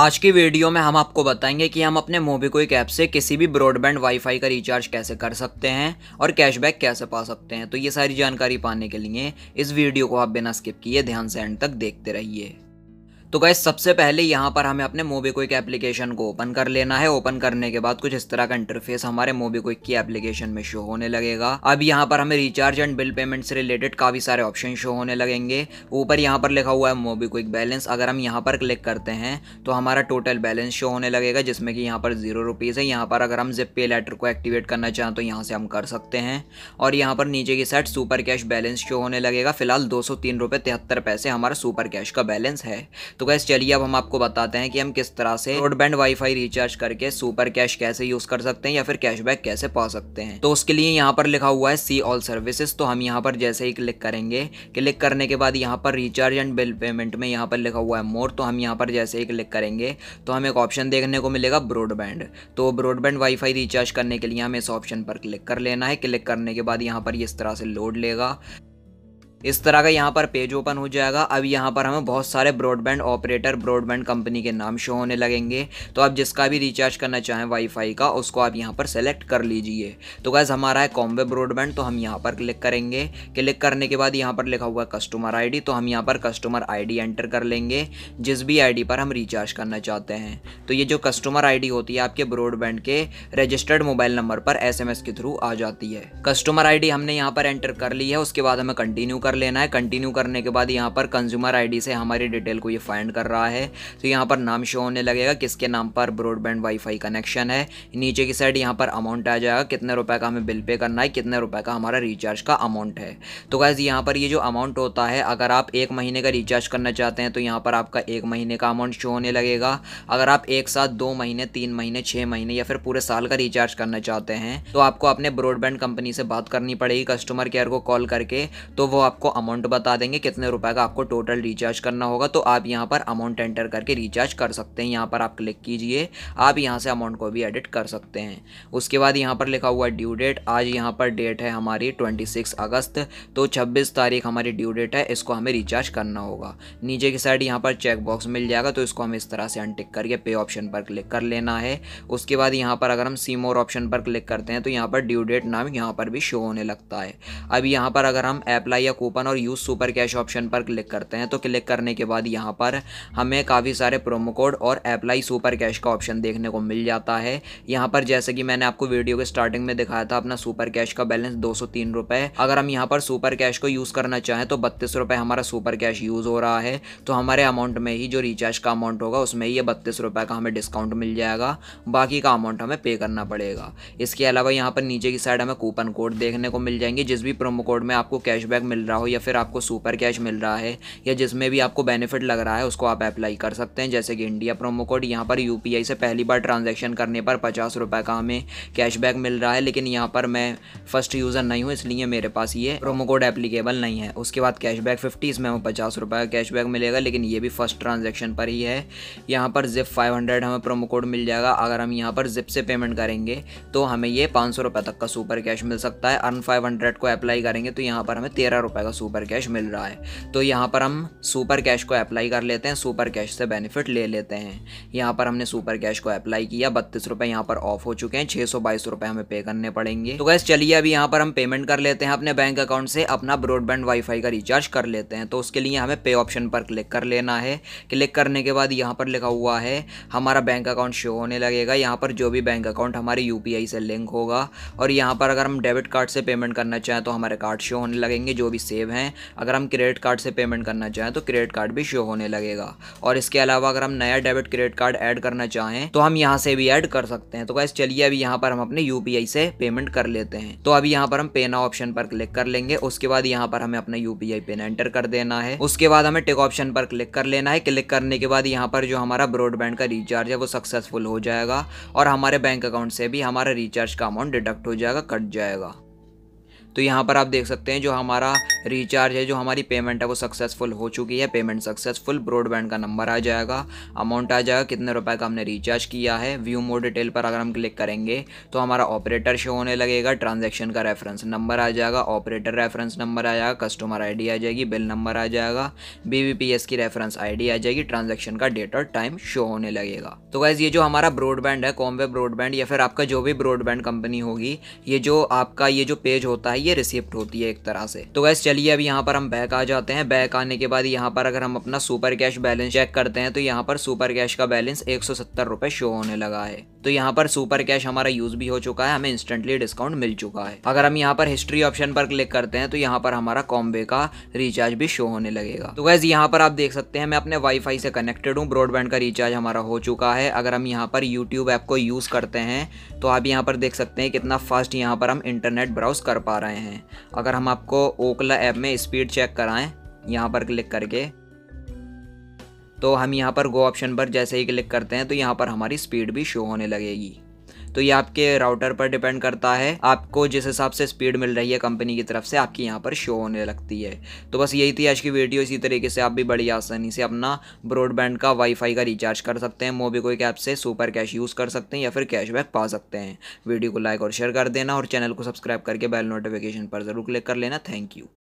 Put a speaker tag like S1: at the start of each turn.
S1: आज की वीडियो में हम आपको बताएंगे कि हम अपने मोबीक्विक ऐप से किसी भी ब्रॉडबैंड वाईफाई का रिचार्ज कैसे कर सकते हैं और कैशबैक कैसे पा सकते हैं तो ये सारी जानकारी पाने के लिए इस वीडियो को आप बिना स्किप किए ध्यान से एंड तक देखते रहिए तो गैस सबसे पहले यहाँ पर हमें अपने मोबीक्विक एप्लीकेशन को ओपन कर लेना है ओपन करने के बाद कुछ इस तरह का इंटरफेस हमारे मोबीक्विक की एप्लीकेशन में शो होने लगेगा अब यहाँ पर हमें रिचार्ज एंड बिल पेमेंट से रिलेटेड काफी सारे ऑप्शन शो होने लगेंगे ऊपर यहाँ पर लिखा हुआ है मोबीक्विक बैलेंस अगर हम यहाँ पर क्लिक करते हैं तो हमारा टोटल बैलेंस शो होने लगेगा जिसमें कि यहाँ पर जीरो रुपीज़ है यहाँ पर अगर हम जिप पे लेटर को एक्टिवेट करना चाहें तो यहाँ से हम कर सकते हैं और यहाँ पर नीचे की side super cash balance show होने लगेगा फिलहाल दो सौ पैसे हमारा सुपर कैश का बैलेंस है तो गैस चलिए अब हम आपको बताते हैं कि हम किस तरह से ब्रॉडबैंड वाईफाई रिचार्ज करके सुपर कैश कैसे यूज कर सकते हैं या फिर कैशबैक कैसे पा सकते हैं तो उसके लिए यहाँ पर लिखा हुआ है सी ऑल सर्विसेज तो हम यहाँ पर जैसे ही क्लिक करेंगे क्लिक करने के बाद यहाँ पर रिचार्ज एंड बिल पेमेंट में यहाँ पर लिखा हुआ है मोर तो हम यहाँ पर जैसे ही क्लिक करेंगे तो हमें एक ऑप्शन देखने को मिलेगा ब्रॉडबैंड तो ब्रॉडबैंड वाईफाई रिचार्ज करने के लिए हमें इस ऑप्शन पर क्लिक कर लेना है क्लिक करने के बाद यहाँ पर इस तरह से लोड लेगा इस तरह का यहाँ पर पेज ओपन हो जाएगा अब यहाँ पर हमें बहुत सारे ब्रॉडबैंड ऑपरेटर ब्रॉडबैंड कंपनी के नाम शो होने लगेंगे तो आप जिसका भी रिचार्ज करना चाहें वाईफाई का उसको आप यहाँ पर सेलेक्ट कर लीजिए तो गैज़ हमारा है कॉम्बे ब्रॉडबैंड तो हम यहाँ पर क्लिक करेंगे क्लिक करने के बाद यहाँ पर लिखा हुआ है कस्टमर आई तो हम यहाँ पर कस्टमर आई एंटर कर लेंगे जिस भी आई पर हम रिचार्ज करना चाहते हैं तो ये जो कस्टमर आई होती है आपके ब्रॉडबैंड के रजिस्टर्ड मोबाइल नंबर पर एस के थ्रू आ जाती है कस्टमर आई हमने यहाँ पर एंटर कर ली है उसके बाद हमें कंटिन्यू कर कर लेना है कंटिन्यू करने के बाद यहाँ पर कंज्यूमर आईडी से हमारी डिटेल को ये फाइंड कर रहा है तो यहाँ पर नाम शो होने लगेगा किसके नाम पर ब्रॉडबैंड वाईफाई कनेक्शन है नीचे की साइड यहाँ पर अमाउंट आ जाएगा कितने रुपए का हमें बिल पे करना है कितने रुपए का हमारा रिचार्ज का अमाउंट है तो गैस यहाँ पर ये जो अमाउंट होता है अगर आप एक महीने का रिचार्ज करना चाहते हैं तो यहाँ पर आपका एक महीने का अमाउंट शो होने लगेगा अगर आप एक साथ दो महीने तीन महीने छः महीने या फिर पूरे साल का रिचार्ज करना चाहते हैं तो आपको अपने ब्रॉडबैंड कंपनी से बात करनी पड़ेगी कस्टमर केयर को कॉल करके तो वो आपको आपको अमाउंट बता देंगे कितने रुपए का आपको टोटल रिचार्ज करना होगा तो आप यहाँ पर अमाउंट एंटर करके रिचार्ज कर सकते हैं यहाँ पर आप क्लिक कीजिए आप यहाँ से अमाउंट को भी एडिट कर सकते हैं उसके बाद यहाँ पर लिखा हुआ ड्यू डेट आज यहाँ पर डेट है हमारी ट्वेंटी अगस्त तो छब्बीस तारीख हमारी ड्यू डेट है इसको हमें रिचार्ज करना होगा नीचे की साइड यहाँ पर चेक बॉक्स मिल जाएगा तो इसको हमें इस तरह से अनटिक करके पे ऑप्शन पर क्लिक कर लेना है उसके बाद यहाँ पर अगर हम सीम और ऑप्शन पर क्लिक करते हैं तो यहाँ पर ड्यू डेट नाम यहाँ पर भी शो होने लगता है अब यहाँ पर अगर हम अप्लाई या कूपन ओपन और यूज़ सुपर कैश ऑप्शन पर क्लिक करते हैं तो क्लिक करने के बाद यहाँ पर हमें काफ़ी सारे प्रोमो कोड और अप्लाई सुपर कैश का ऑप्शन देखने को मिल जाता है यहाँ पर जैसे कि मैंने आपको वीडियो के स्टार्टिंग में दिखाया था अपना सुपर कैश का बैलेंस दो रुपए अगर हम यहाँ पर सुपर कैश को यूज़ करना चाहें तो बत्तीस हमारा सुपर कैश यूज़ हो रहा है तो हमारे अमाउंट में ही जो रिचार्ज का अमाउंट होगा उसमें ही ये बत्तीस का हमें डिस्काउंट मिल जाएगा बाकी का अमाउंट हमें पे करना पड़ेगा इसके अलावा यहाँ पर नीचे की साइड हमें कूपन कोड देखने को मिल जाएंगे जिस भी प्रोमो कोड में आपको कैशबैक मिल रहा हो हो या फिर आपको सुपर कैश मिल रहा है या जिसमें भी आपको बेनिफिट लग रहा है उसको आप अप्लाई कर सकते हैं जैसे कि इंडिया प्रोमो कोड यहाँ पर यू से पहली बार ट्रांजेक्शन करने पर पचास रुपये का हमें कैशबैक मिल रहा है लेकिन यहाँ पर मैं फर्स्ट यूज़र नहीं हूँ इसलिए मेरे पास ये प्रोमो कोड एप्लीकेबल नहीं है उसके बाद कैशबैक फिफ्टी इसमें हमें पचास रुपये का कैशबैक मिलेगा लेकिन ये भी फर्स्ट ट्रांजेक्शन पर ही है यहाँ पर जिप फाइव हंड्रेड हमें प्रोमो कोड मिल जाएगा अगर हम यहाँ पर जिप से पेमेंट करेंगे तो हमें ये पाँच सौ तक का सुपर कैश मिल सकता है अर्न फाइव हंड्रेड को अप्लाई करेंगे तो यहाँ पर हमें तेरह रुपए का सुपर कैश मिल रहा है तो यहाँ पर हम सुपर कैश को अप्लाई कर लेते हैं सुपर कैश से बेनिफिट ले लेते हैं यहाँ पर हमने सुपर कैश को अप्लाई किया बत्तीस रुपए यहाँ पर ऑफ हो चुके हैं छह सौ हमें पे करने पड़ेंगे तो गैस चलिए अभी यहाँ पर हम पेमेंट कर लेते हैं अपने बैंक अकाउंट से अपना ब्रॉडबैंड वाईफाई का रिचार्ज कर लेते हैं तो उसके लिए हमें पे ऑप्शन पर क्लिक कर लेना है क्लिक करने के बाद यहाँ पर लिखा हुआ है हमारा बैंक अकाउंट शो होने लगेगा यहाँ पर जो भी बैंक अकाउंट हमारे यू से लिंक होगा और यहाँ पर अगर हम डेबिट कार्ड से पेमेंट करना चाहें तो हमारे कार्ड शो होने लगेंगे जो भी सेव हैं अगर हम क्रेडिट कार्ड से पेमेंट करना चाहें तो क्रेडिट कार्ड भी शो होने लगेगा और इसके अलावा अगर हम नया डेबिट क्रेडिट कार्ड ऐड करना चाहें तो हम यहाँ से भी ऐड कर सकते हैं तो गैस चलिए अभी यहाँ पर हम अपने यू से पेमेंट कर लेते हैं तो अभी यहाँ पर हम पेना ऑप्शन पर क्लिक कर लेंगे उसके बाद यहाँ पर हमें अपना यू पिन एंटर कर देना है उसके बाद हमें टिक ऑप्शन पर क्लिक कर लेना है क्लिक करने के बाद यहाँ पर जो हमारा ब्रॉडबैंड का रिचार्ज है वो सक्सेसफुल हो जाएगा और हमारे बैंक अकाउंट से भी हमारा रिचार्ज का अमाउंट डिडक्ट हो जाएगा कट जाएगा तो यहाँ पर आप देख सकते हैं जो हमारा रिचार्ज है जो हमारी पेमेंट है वो सक्सेसफुल हो चुकी है पेमेंट सक्सेसफुल ब्रॉडबैंड का नंबर आ जाएगा अमाउंट आ जाएगा कितने रुपए का हमने रिचार्ज किया है व्यू मोड डिटेल पर अगर हम क्लिक करेंगे तो हमारा ऑपरेटर शो होने लगेगा ट्रांजेक्शन का रेफरेंस नंबर आ जाएगा ऑपरेटर रेफरेंस नंबर आ जाएगा कस्टमर आई आ जाएगी बिल नंबर आ जाएगा बी की रेफरेंस आई आ जाएगी ट्रांजेक्शन का डेट और टाइम शो होने लगेगा तो गाइज ये जो हमारा ब्रॉडबैंड है कॉम्बे ब्रॉडबैंड या फिर आपका जो भी ब्रॉडबैंड कंपनी होगी ये जो आपका ये जो पेज होता है ये रिसिप्ट होती है एक तरह से तो गैस चलिए अब यहाँ पर हम बैक आ जाते हैं बैक आने के बाद यहाँ पर अगर हम अपना सुपर कैश बैलेंस चेक करते हैं तो यहाँ पर सुपर कैश का बैलेंस एक सौ शो होने लगा है तो यहाँ पर सुपर कैश हमारा यूज भी हो चुका है हमें इंस्टेंटली डिस्काउंट मिल चुका है अगर हम यहाँ पर हिस्ट्री ऑप्शन पर क्लिक करते हैं तो यहाँ पर हमारा कॉम्बे का रिचार्ज भी शो होने लगेगा तो गैस यहाँ पर आप देख सकते हैं मैं अपने वाईफाई से कनेक्टेड हूँ ब्रॉडबैंड का रिचार्ज हमारा हो चुका है अगर हम यहाँ पर यूट्यूब ऐप को यूज करते हैं तो आप यहाँ पर देख सकते हैं कितना फास्ट यहाँ पर हम इंटरनेट ब्राउज कर पा रहे हैं अगर हम आपको ओकला ऐप में स्पीड चेक कराएं यहाँ पर क्लिक करके तो हम यहाँ पर गो ऑप्शन पर जैसे ही क्लिक करते हैं तो यहाँ पर हमारी स्पीड भी शो होने लगेगी तो ये आपके राउटर पर डिपेंड करता है आपको जिस हिसाब से स्पीड मिल रही है कंपनी की तरफ से आपकी यहाँ पर शो होने लगती है तो बस यही थी आज की वीडियो इसी तरीके से आप भी बड़ी आसानी से अपना ब्रॉडबैंड का वाईफाई का रिचार्ज कर सकते हैं मोबीक्विक ऐप से सुपर कैश यूज़ कर सकते हैं या फिर कैशबैक पा सकते हैं वीडियो को लाइक और शेयर कर देना और चैनल को सब्सक्राइब करके बेल नोटिफिकेशन पर ज़रूर क्लिक कर लेना थैंक यू